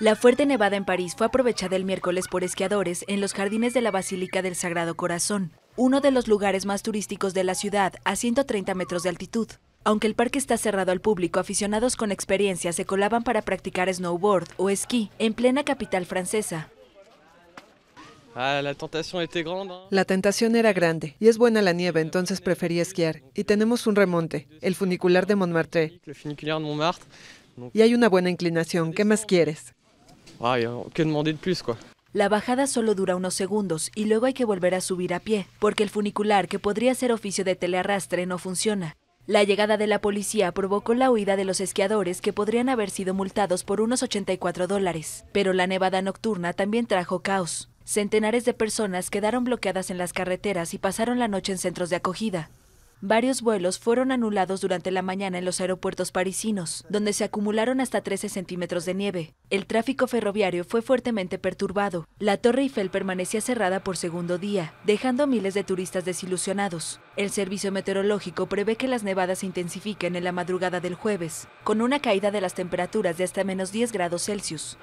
La fuerte nevada en París fue aprovechada el miércoles por esquiadores en los jardines de la Basílica del Sagrado Corazón, uno de los lugares más turísticos de la ciudad, a 130 metros de altitud. Aunque el parque está cerrado al público, aficionados con experiencia se colaban para practicar snowboard o esquí en plena capital francesa. Ah, ¿eh? la tentación era grande y es buena la nieve, entonces preferí esquiar. Y tenemos un remonte, el funicular de Montmartre. Y hay una buena inclinación, ¿qué más quieres? Ah, uh, la bajada solo dura unos segundos y luego hay que volver a subir a pie, porque el funicular, que podría ser oficio de telearrastre, no funciona. La llegada de la policía provocó la huida de los esquiadores que podrían haber sido multados por unos 84 dólares, pero la nevada nocturna también trajo caos. Centenares de personas quedaron bloqueadas en las carreteras y pasaron la noche en centros de acogida. Varios vuelos fueron anulados durante la mañana en los aeropuertos parisinos, donde se acumularon hasta 13 centímetros de nieve. El tráfico ferroviario fue fuertemente perturbado. La Torre Eiffel permanecía cerrada por segundo día, dejando a miles de turistas desilusionados. El servicio meteorológico prevé que las nevadas se intensifiquen en la madrugada del jueves, con una caída de las temperaturas de hasta menos 10 grados Celsius.